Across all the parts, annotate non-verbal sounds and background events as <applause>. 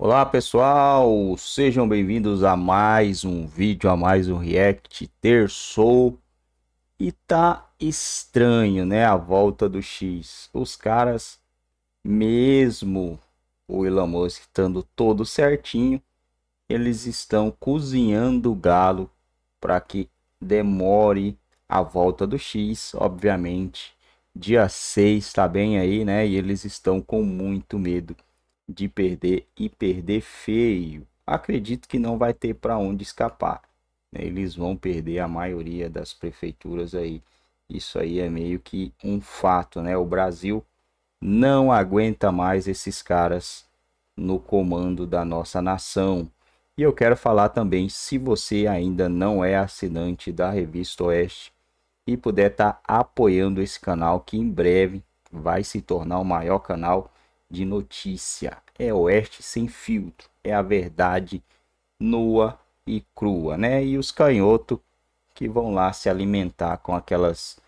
Olá pessoal, sejam bem-vindos a mais um vídeo, a mais um react terçou e tá estranho, né, a volta do X. Os caras, mesmo o Elon Musk estando todo certinho, eles estão cozinhando o galo para que demore a volta do X, obviamente. Dia 6 está bem aí, né, e eles estão com muito medo de perder e perder feio. Acredito que não vai ter para onde escapar. Né? Eles vão perder a maioria das prefeituras aí. Isso aí é meio que um fato, né? O Brasil não aguenta mais esses caras no comando da nossa nação. E eu quero falar também, se você ainda não é assinante da Revista Oeste e puder estar tá apoiando esse canal, que em breve vai se tornar o maior canal de notícia. É oeste sem filtro. É a verdade nua e crua, né? E os canhotos que vão lá se alimentar com aquelas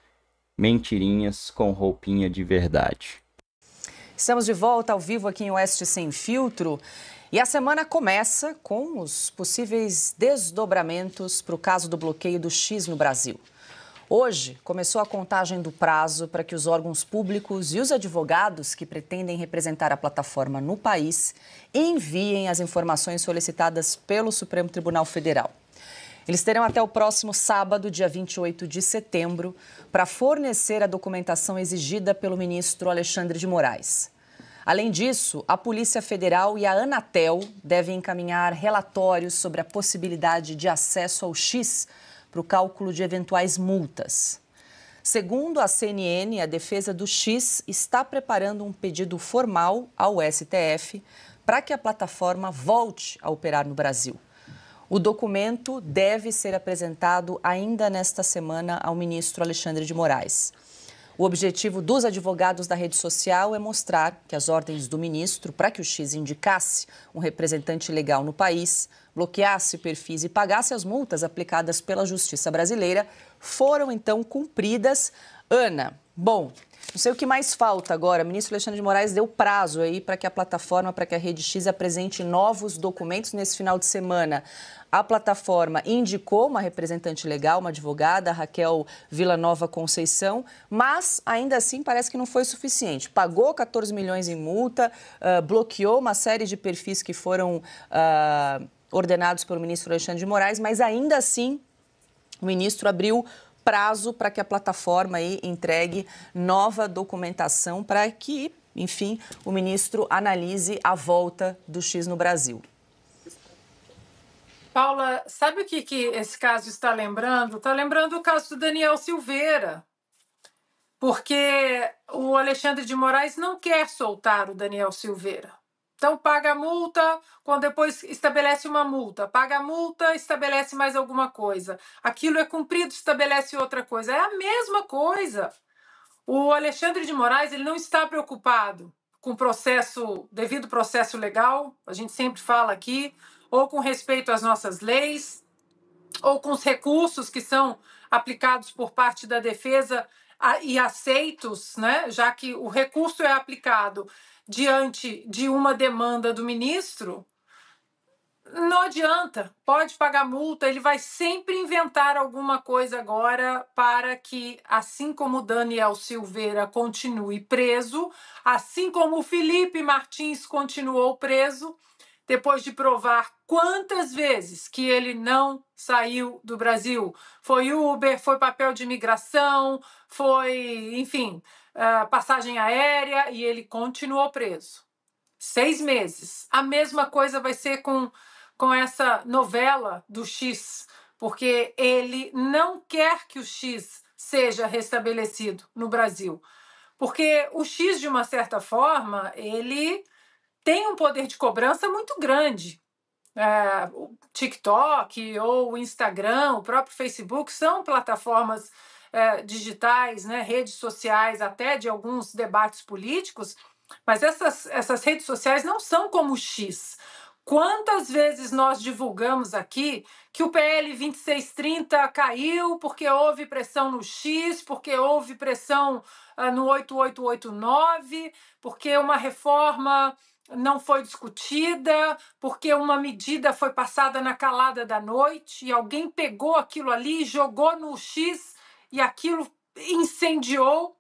mentirinhas com roupinha de verdade. Estamos de volta ao vivo aqui em Oeste Sem Filtro. E a semana começa com os possíveis desdobramentos para o caso do bloqueio do X no Brasil. Hoje começou a contagem do prazo para que os órgãos públicos e os advogados que pretendem representar a plataforma no país enviem as informações solicitadas pelo Supremo Tribunal Federal. Eles terão até o próximo sábado, dia 28 de setembro, para fornecer a documentação exigida pelo ministro Alexandre de Moraes. Além disso, a Polícia Federal e a Anatel devem encaminhar relatórios sobre a possibilidade de acesso ao X para o cálculo de eventuais multas. Segundo a CNN, a defesa do X está preparando um pedido formal ao STF para que a plataforma volte a operar no Brasil. O documento deve ser apresentado ainda nesta semana ao ministro Alexandre de Moraes. O objetivo dos advogados da rede social é mostrar que as ordens do ministro para que o X indicasse um representante legal no país, bloqueasse perfis e pagasse as multas aplicadas pela justiça brasileira foram então cumpridas. Ana, bom, não sei o que mais falta agora. O ministro Alexandre de Moraes deu prazo aí para que a plataforma, para que a Rede X apresente novos documentos nesse final de semana. A plataforma indicou uma representante legal, uma advogada, Raquel Villanova Conceição, mas ainda assim parece que não foi suficiente. Pagou 14 milhões em multa, uh, bloqueou uma série de perfis que foram uh, ordenados pelo ministro Alexandre de Moraes, mas ainda assim o ministro abriu prazo para que a plataforma aí entregue nova documentação para que, enfim, o ministro analise a volta do X no Brasil. Paula, sabe o que, que esse caso está lembrando? Está lembrando o caso do Daniel Silveira, porque o Alexandre de Moraes não quer soltar o Daniel Silveira. Então, paga a multa, quando depois estabelece uma multa. Paga a multa, estabelece mais alguma coisa. Aquilo é cumprido, estabelece outra coisa. É a mesma coisa. O Alexandre de Moraes ele não está preocupado com processo, devido processo legal, a gente sempre fala aqui, ou com respeito às nossas leis, ou com os recursos que são aplicados por parte da defesa e aceitos, né? já que o recurso é aplicado diante de uma demanda do ministro, não adianta, pode pagar multa, ele vai sempre inventar alguma coisa agora para que, assim como Daniel Silveira continue preso, assim como o Felipe Martins continuou preso, depois de provar quantas vezes que ele não saiu do Brasil. Foi Uber, foi papel de imigração, foi, enfim, ah, passagem aérea e ele continuou preso. Seis meses. A mesma coisa vai ser com, com essa novela do X, porque ele não quer que o X seja restabelecido no Brasil. Porque o X, de uma certa forma, ele tem um poder de cobrança muito grande. É, o TikTok ou o Instagram, o próprio Facebook são plataformas é, digitais, né, redes sociais, até de alguns debates políticos, mas essas, essas redes sociais não são como o X. Quantas vezes nós divulgamos aqui que o PL 2630 caiu porque houve pressão no X, porque houve pressão ah, no 8889, porque uma reforma não foi discutida, porque uma medida foi passada na calada da noite e alguém pegou aquilo ali, jogou no X e aquilo incendiou.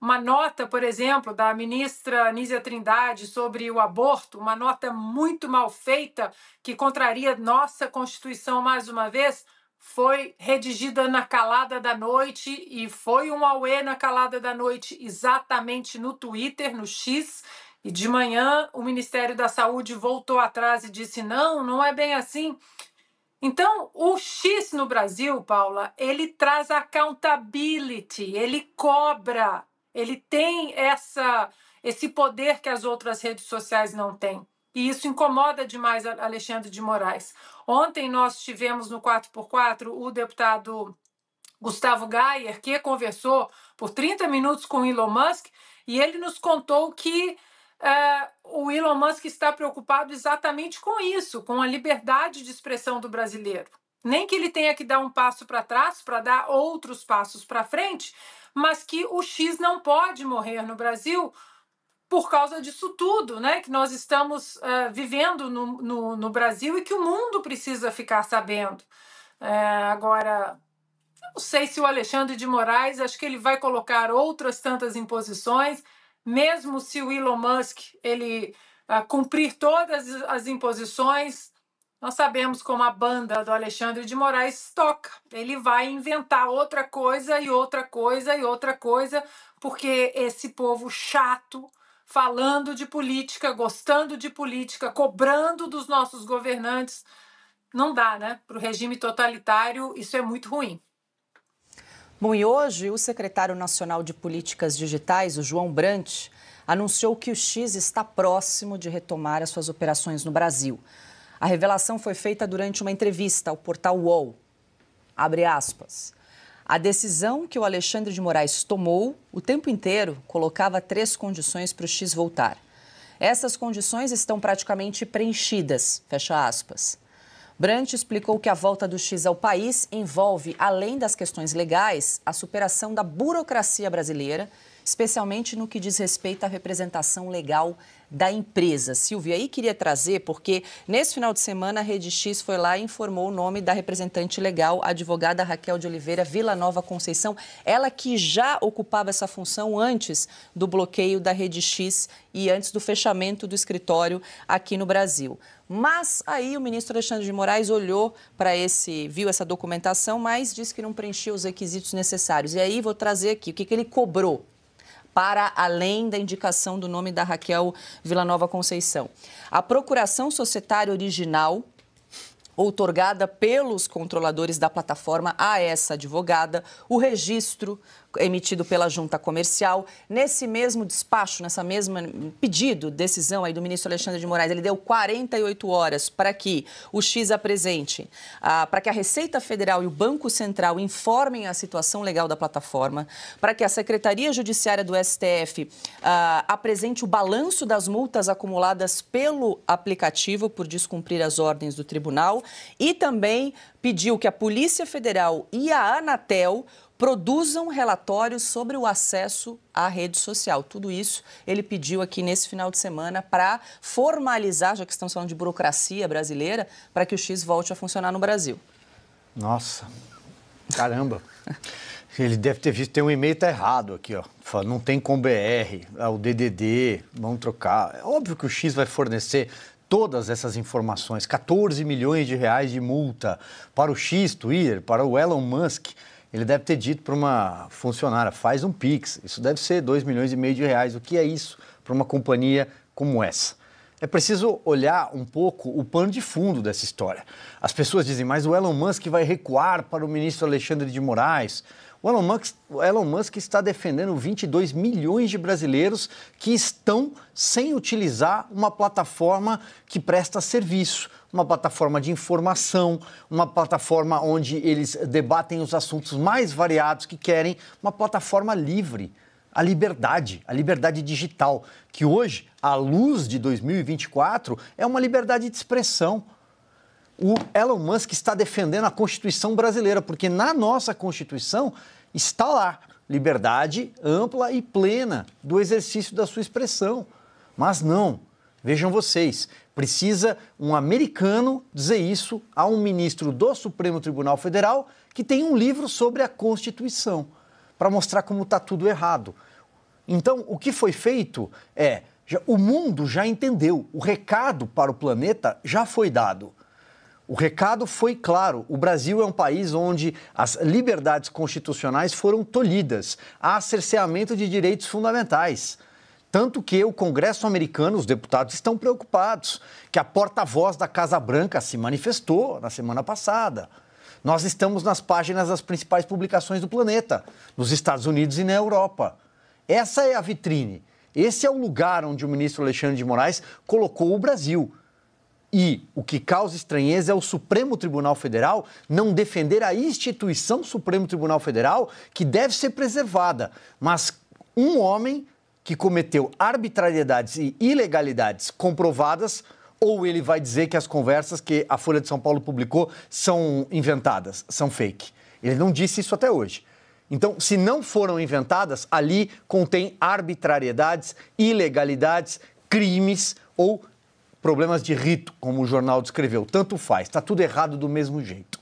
Uma nota, por exemplo, da ministra Nízia Trindade sobre o aborto, uma nota muito mal feita que contraria nossa Constituição mais uma vez, foi redigida na calada da noite e foi um auê na calada da noite, exatamente no Twitter, no X, e de manhã o Ministério da Saúde voltou atrás e disse: não, não é bem assim. Então, o X no Brasil, Paula, ele traz accountability, ele cobra, ele tem essa esse poder que as outras redes sociais não têm. E isso incomoda demais Alexandre de Moraes. Ontem nós tivemos no 4x4 o deputado Gustavo Gayer, que conversou por 30 minutos com Elon Musk, e ele nos contou que é, o Elon Musk está preocupado exatamente com isso, com a liberdade de expressão do brasileiro. Nem que ele tenha que dar um passo para trás para dar outros passos para frente, mas que o X não pode morrer no Brasil por causa disso tudo né, que nós estamos uh, vivendo no, no, no, Brasil e que o mundo precisa ficar sabendo. É, agora, não sei se o Alexandre de Moraes, acho que ele vai colocar outras tantas imposições mesmo se o Elon Musk ele uh, cumprir todas as imposições, nós sabemos como a banda do Alexandre de Moraes toca. Ele vai inventar outra coisa e outra coisa e outra coisa, porque esse povo chato, falando de política, gostando de política, cobrando dos nossos governantes, não dá, né? Para o regime totalitário, isso é muito ruim. Bom, e hoje o secretário nacional de políticas digitais, o João Brant, anunciou que o X está próximo de retomar as suas operações no Brasil. A revelação foi feita durante uma entrevista ao portal UOL. Abre aspas. A decisão que o Alexandre de Moraes tomou o tempo inteiro colocava três condições para o X voltar. Essas condições estão praticamente preenchidas, fecha aspas. Brant explicou que a volta do X ao país envolve, além das questões legais, a superação da burocracia brasileira, especialmente no que diz respeito à representação legal da empresa. Silvia, aí queria trazer, porque nesse final de semana a Rede X foi lá e informou o nome da representante legal, a advogada Raquel de Oliveira Vila Nova Conceição, ela que já ocupava essa função antes do bloqueio da Rede X e antes do fechamento do escritório aqui no Brasil. Mas aí o ministro Alexandre de Moraes olhou para esse, viu essa documentação, mas disse que não preenchia os requisitos necessários. E aí vou trazer aqui o que, que ele cobrou para além da indicação do nome da Raquel Villanova Conceição. A procuração societária original outorgada pelos controladores da plataforma a essa advogada, o registro, emitido pela junta comercial. Nesse mesmo despacho, nessa mesma pedido, decisão aí do ministro Alexandre de Moraes, ele deu 48 horas para que o X apresente, ah, para que a Receita Federal e o Banco Central informem a situação legal da plataforma, para que a Secretaria Judiciária do STF ah, apresente o balanço das multas acumuladas pelo aplicativo por descumprir as ordens do tribunal e também pediu que a Polícia Federal e a Anatel produzam relatórios sobre o acesso à rede social. Tudo isso ele pediu aqui nesse final de semana para formalizar, já que estamos falando de burocracia brasileira, para que o X volte a funcionar no Brasil. Nossa, caramba. <laughs> Ele deve ter visto, tem um e-mail tá errado aqui, ó. Fala, não tem com BR, é o DDD, vamos trocar. É óbvio que o X vai fornecer todas essas informações, 14 milhões de reais de multa para o X, Twitter, para o Elon Musk ele deve ter dito para uma funcionária, faz um PIX, isso deve ser 2 milhões e meio de reais. O que é isso para uma companhia como essa? É preciso olhar um pouco o pano de fundo dessa história. As pessoas dizem, mas o Elon Musk vai recuar para o ministro Alexandre de Moraes. O Elon Musk, o Elon Musk está defendendo 22 milhões de brasileiros que estão sem utilizar uma plataforma que presta serviço uma plataforma de informação, uma plataforma onde eles debatem os assuntos mais variados que querem, uma plataforma livre. A liberdade, a liberdade digital, que hoje, à luz de 2024, é uma liberdade de expressão. O Elon Musk está defendendo a Constituição brasileira, porque na nossa Constituição está lá liberdade ampla e plena do exercício da sua expressão. Mas não, Vejam vocês, precisa um americano dizer isso a um ministro do Supremo Tribunal Federal que tem um livro sobre a Constituição, para mostrar como está tudo errado. Então, o que foi feito é: já, o mundo já entendeu, o recado para o planeta já foi dado. O recado foi claro: o Brasil é um país onde as liberdades constitucionais foram tolhidas, há cerceamento de direitos fundamentais. Tanto que o Congresso americano, os deputados estão preocupados, que a porta-voz da Casa Branca se manifestou na semana passada. Nós estamos nas páginas das principais publicações do planeta, nos Estados Unidos e na Europa. Essa é a vitrine. Esse é o lugar onde o ministro Alexandre de Moraes colocou o Brasil. E o que causa estranheza é o Supremo Tribunal Federal não defender a instituição Supremo Tribunal Federal, que deve ser preservada. Mas um homem que cometeu arbitrariedades e ilegalidades comprovadas ou ele vai dizer que as conversas que a Folha de São Paulo publicou são inventadas, são fake. Ele não disse isso até hoje. Então, se não foram inventadas, ali contém arbitrariedades, ilegalidades, crimes ou problemas de rito, como o jornal descreveu. Tanto faz, está tudo errado do mesmo jeito.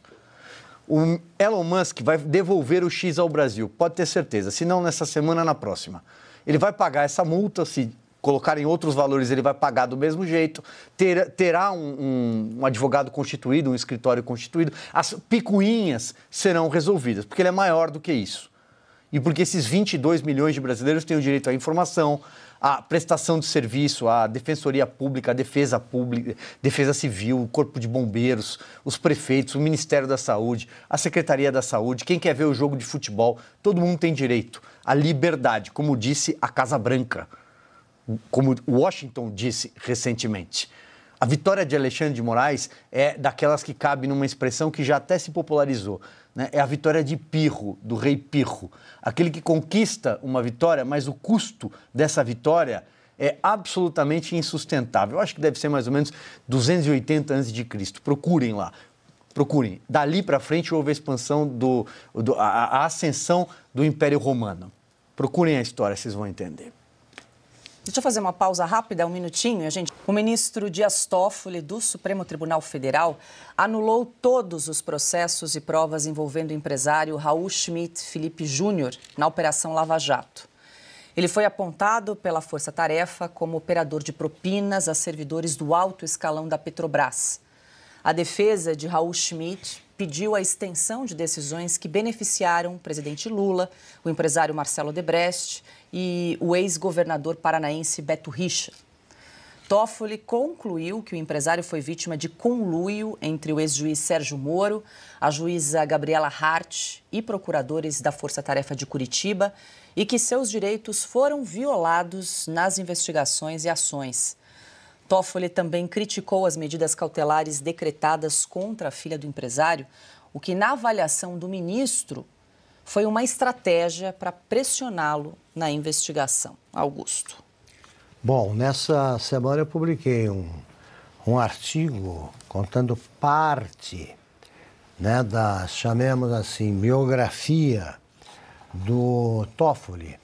O Elon Musk vai devolver o X ao Brasil, pode ter certeza, se não nessa semana, na próxima ele vai pagar essa multa, se colocar em outros valores, ele vai pagar do mesmo jeito, Ter, terá um, um, um, advogado constituído, um escritório constituído, as picuinhas serão resolvidas, porque ele é maior do que isso. E porque esses 22 milhões de brasileiros têm o direito à informação, a prestação de serviço, a defensoria pública, a defesa pública, defesa civil, o corpo de bombeiros, os prefeitos, o Ministério da Saúde, a Secretaria da Saúde, quem quer ver o jogo de futebol, todo mundo tem direito à liberdade, como disse a Casa Branca, como Washington disse recentemente. A vitória de Alexandre de Moraes é daquelas que cabe numa expressão que já até se popularizou. Né? É a vitória de Pirro, do rei Pirro. Aquele que conquista uma vitória, mas o custo dessa vitória é absolutamente insustentável. Eu acho que deve ser mais ou menos 280 a.C. Procurem lá. Procurem. Dali para frente houve a expansão, do, do a, a ascensão do Império Romano. Procurem a história, vocês vão entender. Deixa eu fazer uma pausa rápida, um minutinho, A gente. O ministro Dias Toffoli, do Supremo Tribunal Federal, anulou todos os processos e provas envolvendo o empresário Raul Schmidt Felipe Júnior na Operação Lava Jato. Ele foi apontado pela Força Tarefa como operador de propinas a servidores do alto escalão da Petrobras. A defesa de Raul Schmidt pediu a extensão de decisões que beneficiaram o presidente Lula, o empresário Marcelo Debrecht e o ex-governador paranaense Beto Richa. Toffoli concluiu que o empresário foi vítima de conluio entre o ex-juiz Sérgio Moro, a juíza Gabriela Hart e procuradores da Força Tarefa de Curitiba e que seus direitos foram violados nas investigações e ações. Toffoli também criticou as medidas cautelares decretadas contra a filha do empresário, o que, na avaliação do ministro, foi uma estratégia para pressioná-lo na investigação. Augusto. Bom, nessa semana eu publiquei um, um artigo contando parte né, da, chamemos assim, biografia do Toffoli.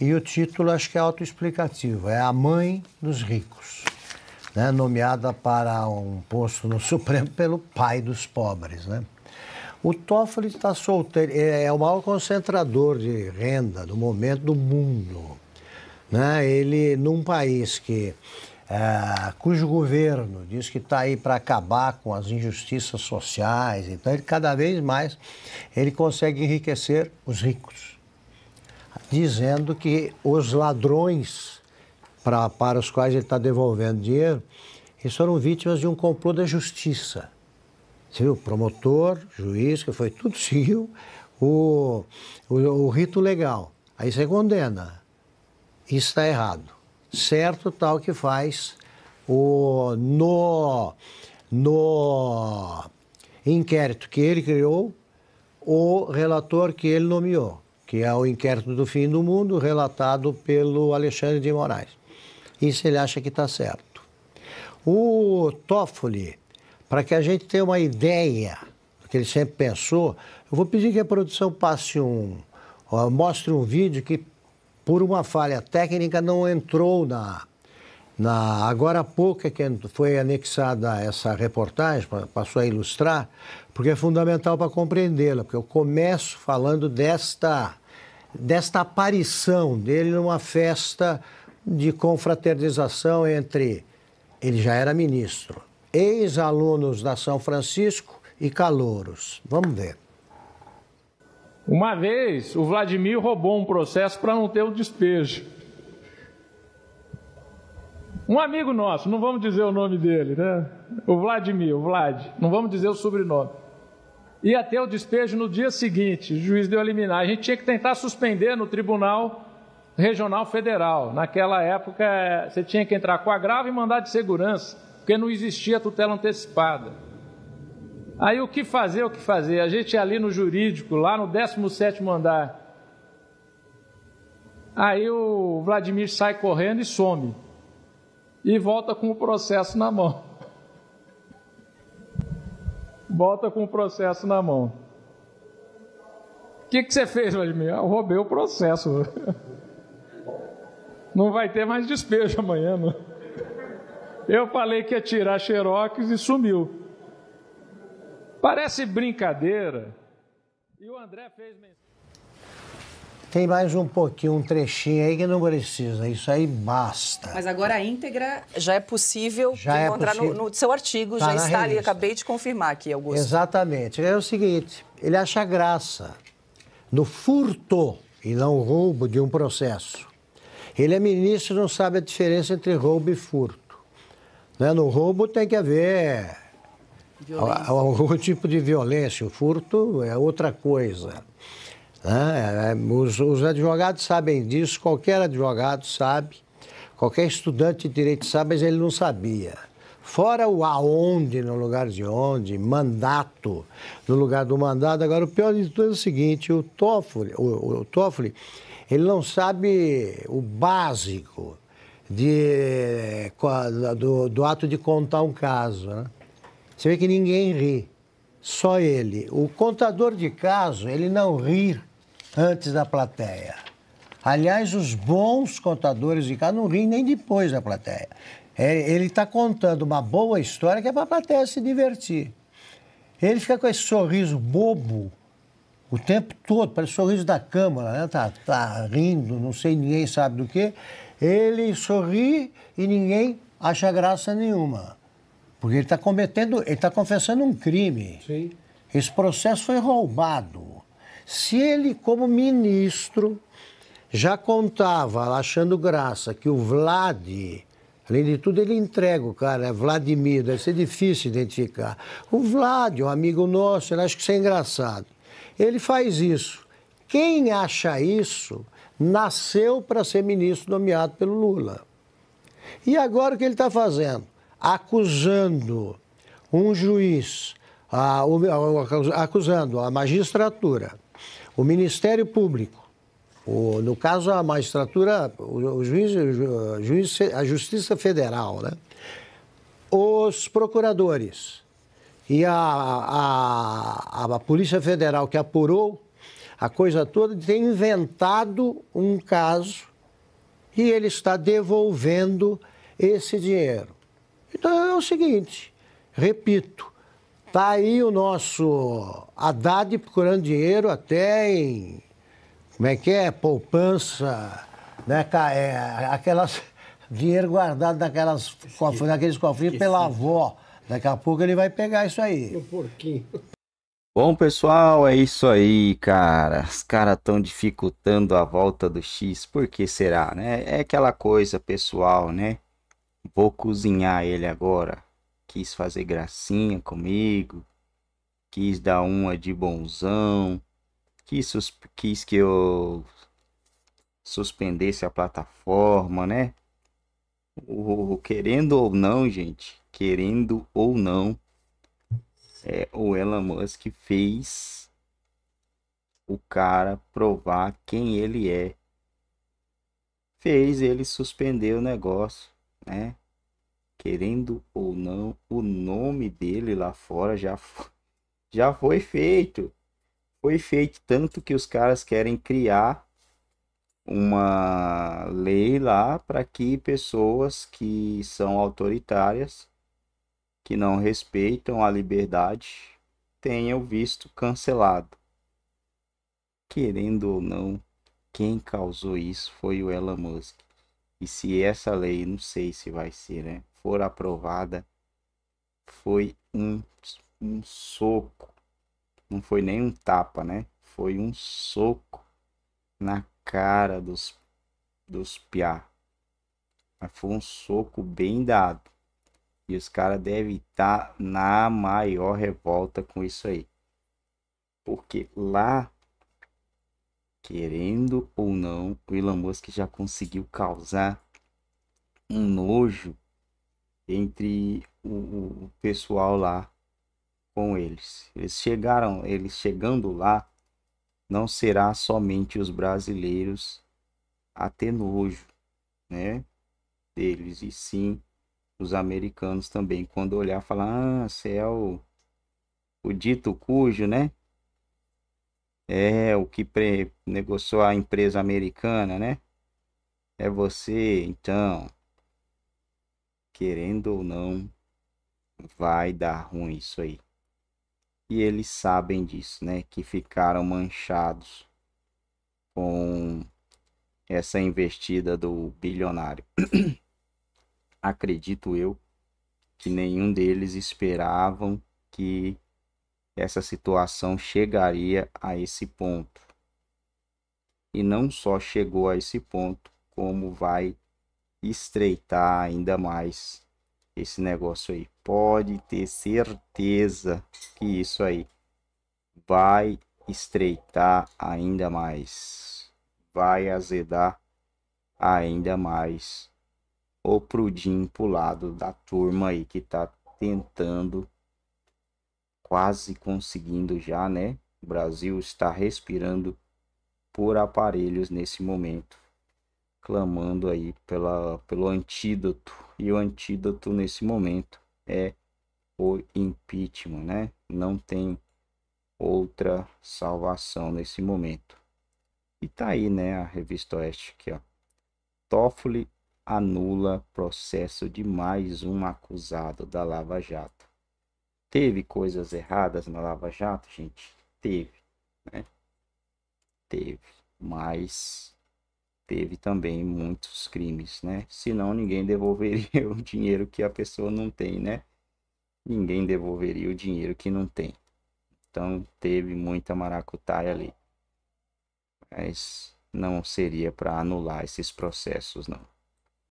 E o título acho que é autoexplicativo: é A Mãe dos Ricos né, nomeada para um posto no Supremo pelo pai dos pobres. Né? O Toffoli está solteiro, é, é o maior concentrador de renda do momento do mundo. Né? Ele, num país que, é, cujo governo diz que está aí para acabar com as injustiças sociais, então ele cada vez mais ele consegue enriquecer os ricos, dizendo que os ladrões pra, para os quais ele está devolvendo dinheiro, eles foram vítimas de um complô da justiça. Você viu? Promotor, juiz, que foi tudo <laughs> seguiu o, o, o rito legal. Aí você condena. Isso está errado. Certo tal que faz o no, no inquérito que ele criou, o relator que ele nomeou, que é o inquérito do fim do mundo, relatado pelo Alexandre de Moraes. Isso ele acha que está certo. O Toffoli, para que a gente tenha uma ideia do que ele sempre pensou, eu vou pedir que a produção passe um, mostre um vídeo que por uma falha técnica não entrou na na, agora há pouco é que foi anexada essa reportagem, passou a ilustrar, porque é fundamental para compreendê-la, porque eu começo falando desta, desta aparição dele numa festa de confraternização entre, ele já era ministro, ex-alunos da São Francisco e calouros. Vamos ver. Uma vez, o Vladimir roubou um processo para não ter o despejo. Um amigo nosso, não vamos dizer o nome dele, né? O Vladimir, o Vlad, não vamos dizer o sobrenome. Ia ter o despejo no dia seguinte, o juiz deu a liminar. A gente tinha que tentar suspender no tribunal regional federal. Naquela época, é, você tinha que entrar com a grava e mandar de segurança, porque não existia tutela antecipada. Aí o que fazer, o que fazer? A gente ali no jurídico, lá no 17º andar. Aí o Vladimir sai correndo e some. E volta com o processo na mão. Volta com o processo na mão. O que, que você fez, Vladimir? Eu roubei o processo não vai ter mais despejo <laughs> amanhã. Não. Eu falei que ia tirar xerox e sumiu. Parece brincadeira. E o André fez Tem mais um pouquinho, um trechinho aí que não precisa, isso aí basta. Mas agora a íntegra já é possível já é encontrar é possível. No, no, seu artigo, tá já está ali, acabei de confirmar aqui, Augusto. Exatamente. É o seguinte, ele acha graça no furto e não roubo de um processo ele é ministro e não sabe a diferença entre roubo e furto. Né? No roubo tem que haver algum tipo de violência, o furto é outra coisa. Né? É, os, os advogados sabem disso, qualquer advogado sabe, qualquer estudante de direito sabe, mas ele não sabia. Fora o aonde no lugar de onde, mandato no lugar do mandado. Agora, o pior de tudo é o seguinte: o Toffoli, o, o Toffoli ele não sabe o básico de, do, do ato de contar um caso. Né? Você vê que ninguém ri, só ele. O contador de caso, ele não ri antes da plateia. Aliás, os bons contadores de caso não riem nem depois da plateia. É, ele está contando uma boa história que é para a plateia se divertir. Ele fica com esse sorriso bobo o tempo todo, parece o sorriso da Câmara, né? Tá, tá, rindo, não sei, ninguém sabe do que. Ele sorri e ninguém acha graça nenhuma. Porque ele está cometendo, ele está confessando um crime. Sim. Esse processo foi roubado. Se ele, como ministro, já contava, achando graça, que o Vlad, além de tudo, ele entrega o cara, é Vladimir, deve ser difícil identificar. O Vlad, um amigo nosso, ele acha que isso é engraçado. Ele faz isso. Quem acha isso nasceu para ser ministro nomeado pelo Lula. E agora o que ele está fazendo? Acusando um juiz, a, acusando a magistratura, o Ministério Público, o, no caso a magistratura, o, o juiz, o juiz, a Justiça Federal, né? os procuradores e a, a, a, Polícia Federal que apurou a coisa toda tem inventado um caso e ele está devolvendo esse dinheiro. Então é o seguinte, repito, está aí o nosso Haddad procurando dinheiro até em como é que é? Poupança, né? É, aquelas dinheiro guardado naquelas naqueles cofrinhos pela avó. Daqui a pouco ele vai pegar isso aí. Um porquinho. Bom, pessoal, é isso aí, cara. Os caras estão dificultando a volta do X. Por que será, né? É aquela coisa pessoal, né? Vou cozinhar ele agora. Quis fazer gracinha comigo. Quis dar uma de bonzão. Quis, quis que eu suspendesse a plataforma, né? O, querendo ou não, gente, querendo ou não, é, o Elon Musk fez o cara provar quem ele é. Fez ele suspender o negócio, né? Querendo ou não, o nome dele lá fora já foi, já foi feito. Foi feito tanto que os caras querem criar uma lei lá para que pessoas que são autoritárias, que não respeitam a liberdade, tenham visto cancelado. Querendo ou não, quem causou isso foi o Elon Musk. E se essa lei, não sei se vai ser, né, for aprovada, foi um, um soco. Não foi nem um tapa, né? Foi um soco na cara dos, dos piá. Mas foi um soco bem dado. E os caras devem estar tá na maior revolta com isso aí. Porque lá, querendo ou não, o Elon Musk já conseguiu causar um nojo entre o, o pessoal lá com eles. Eles chegaram, eles chegando lá, não será somente os brasileiros a ter nojo, né? Deles e sim os americanos também, quando olhar falar, ah, você é o, o dito cujo, né? É o que pre negociou a empresa americana, né? É você, então, querendo ou não, vai dar ruim isso aí. E eles sabem disso, né? Que ficaram manchados com essa investida do bilionário. <clears throat> Acredito eu que nenhum deles esperavam que essa situação chegaria a esse ponto. E não só chegou a esse ponto, como vai estreitar ainda mais esse negócio aí. Pode ter certeza que isso aí vai estreitar ainda mais. Vai azedar ainda mais o Prudim pro lado da turma aí que tá tentando, quase conseguindo já, né? O Brasil está respirando por aparelhos nesse momento, clamando aí pela, pelo antídoto e o antídoto nesse momento é o impeachment, né? Não tem outra salvação nesse momento. E tá aí, né, a revista Oeste aqui, ó. Toffoli anula processo de mais um acusado da Lava Jato. Teve coisas erradas na Lava Jato, gente? Teve, né? Teve, mas teve também muitos crimes, né? Senão ninguém devolveria <laughs> o dinheiro que a pessoa não tem, né? Ninguém devolveria o dinheiro que não tem. Então teve muita maracutaia ali. Mas não seria para anular esses processos, não.